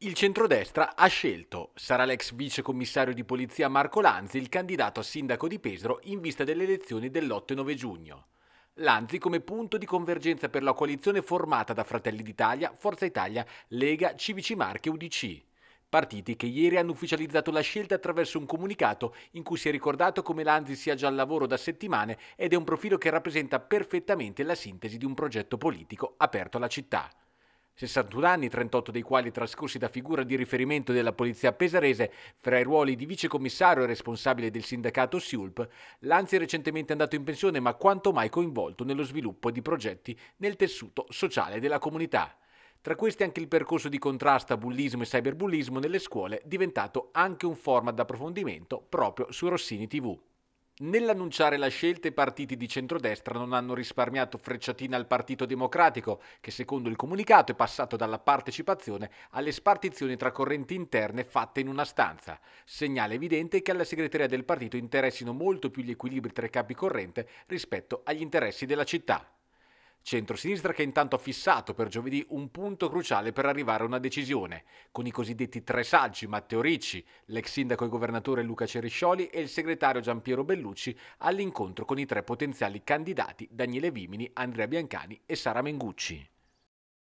Il centrodestra ha scelto, sarà l'ex vice commissario di polizia Marco Lanzi il candidato a sindaco di Pesaro in vista delle elezioni dell'8 e 9 giugno. Lanzi come punto di convergenza per la coalizione formata da Fratelli d'Italia, Forza Italia, Lega, Civici Marche e UDC. Partiti che ieri hanno ufficializzato la scelta attraverso un comunicato in cui si è ricordato come Lanzi sia già al lavoro da settimane ed è un profilo che rappresenta perfettamente la sintesi di un progetto politico aperto alla città. 61 anni, 38 dei quali trascorsi da figura di riferimento della polizia pesarese, fra i ruoli di vicecommissario e responsabile del sindacato SIULP, l'Anzi è recentemente andato in pensione ma quanto mai coinvolto nello sviluppo di progetti nel tessuto sociale della comunità. Tra questi anche il percorso di contrasto a bullismo e cyberbullismo nelle scuole, diventato anche un format d'approfondimento proprio su Rossini TV. Nell'annunciare la scelta i partiti di centrodestra non hanno risparmiato frecciatina al Partito Democratico, che secondo il comunicato è passato dalla partecipazione alle spartizioni tra correnti interne fatte in una stanza. Segnale evidente che alla segreteria del partito interessino molto più gli equilibri tra i capi corrente rispetto agli interessi della città. Centrosinistra che intanto ha fissato per giovedì un punto cruciale per arrivare a una decisione, con i cosiddetti tre saggi Matteo Ricci, l'ex sindaco e governatore Luca Ceriscioli e il segretario Giampiero Bellucci all'incontro con i tre potenziali candidati Daniele Vimini, Andrea Biancani e Sara Mengucci.